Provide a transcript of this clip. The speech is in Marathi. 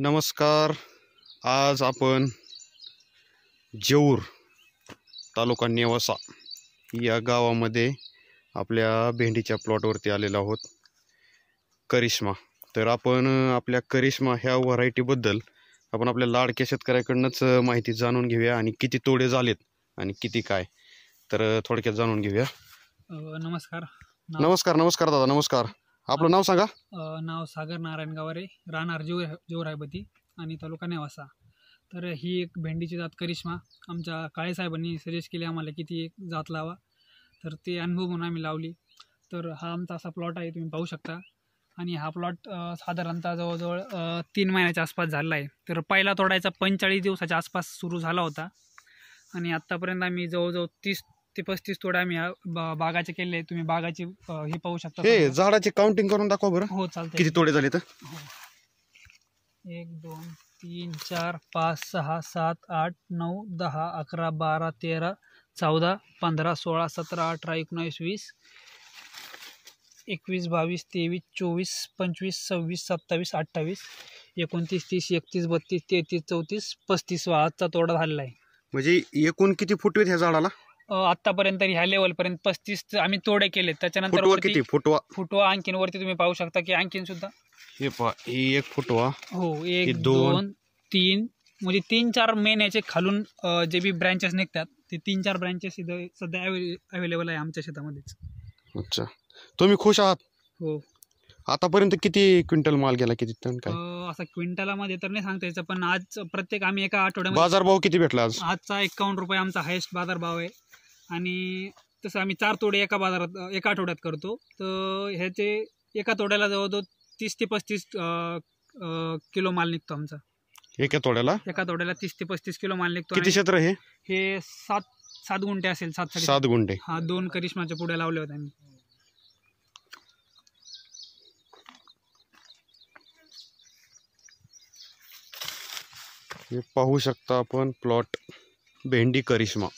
नमस्कार आज आपण जेऊर तालुका नेवासा या गावामध्ये आपल्या भेंडीच्या प्लॉटवरती आलेलो आहोत करिश्मा तर आपण आपल्या करिश्मा ह्या व्हरायटीबद्दल आपण आपल्या लाडक्या शेतकऱ्याकडनंच माहिती जाणून घेऊया आणि किती तोडे झालेत आणि किती काय तर थोडक्यात जाणून घेऊया नमस्कार नमस्कार नमस्कार दादा नमस्कार आपलं नाव सांगा नाव सागर नारायण गावारे राहणार जीव जोरायबती आणि तालुका नेवासा तर ही एक भेंडीची जात करिश्मा आमच्या काळेसाहेबांनी सजेस्ट केली आम्हाला की ती एक जात लावा तर ते अनुभव म्हणून आम्ही लावली तर हा आमचा असा प्लॉट आहे तुम्ही पाहू शकता आणि हा प्लॉट साधारणतः जवळजवळ तीन महिन्याच्या आसपास झाला आहे तर पहिला तोडायचा पंचेचाळीस दिवसाच्या आसपास सुरू झाला होता आणि आत्तापर्यंत आम्ही जवळजवळ तीस ते पस्तीस तोडे आम्ही बागाचे केले तुम्ही बागाची हे पाहू शकता झाडाचे काउंटिंग करून दाखवा बरं हो चालतंय किती तोडे झाले तर हो. एक दोन तीन चार पाच सहा सात आठ नऊ दहा अकरा बारा तेरा चौदा पंधरा सोळा सतरा अठरा एकोणावीस वीस एकवीस बावीस तेवीस चोवीस पंचवीस सव्वीस सत्तावीस अठ्ठावीस एकोणतीस तीस एकतीस बत्तीस तेहतीस चौतीस पस्तीस वा आजचा तोडा झालेला आहे म्हणजे एकूण किती फुटवेत ह्या झाडाला आतापर्यंत ह्या लेवलपर्यंत पस्तीस आम्ही तोडे केले त्याच्यानंतर फुटवा किती फुटवा फुटवा आणखीन वरती तुम्ही पाहू शकता की आणखीन सुद्धा हे पहा एक फुटवा हो एक दोन. तीन म्हणजे तीन चार मेन याचे खालून जे बी ब्रँचेस निघतात ते तीन चार ब्रँचेस सध्या अवेलेबल आहे आमच्या शेतामध्येच अच्छा तुम्ही खुश आहात हो आतापर्यंत किती क्विंटल माल गेला किती टन काय क्विंटलामध्ये तर नाही सांगता यायचं पण आज प्रत्येक आम्ही एका आठवड्यामध्ये बाजारभाव किती भेटला आज आजचा एकावन्न रुपये आमचा हायेस्ट बाजार भाव आहे आणि तसं आम्ही चार तोडे एका बाजारात एका आठवड्यात करतो तर ह्याचे एका तोड्याला जवळजवळ तीस ते पस्तीस किलो माल निघतो आमचा एका तोड्याला एका तोड्याला तीस ते पस्तीस किलो माल निघतो किती क्षेत्र हे हे सात सात गुंठे असेल सात सात गुंठे हा दोन करिश्माच्या पुढे लावले होते आम्ही हे पाहू शकता आपण प्लॉट भेंडी करिश्मा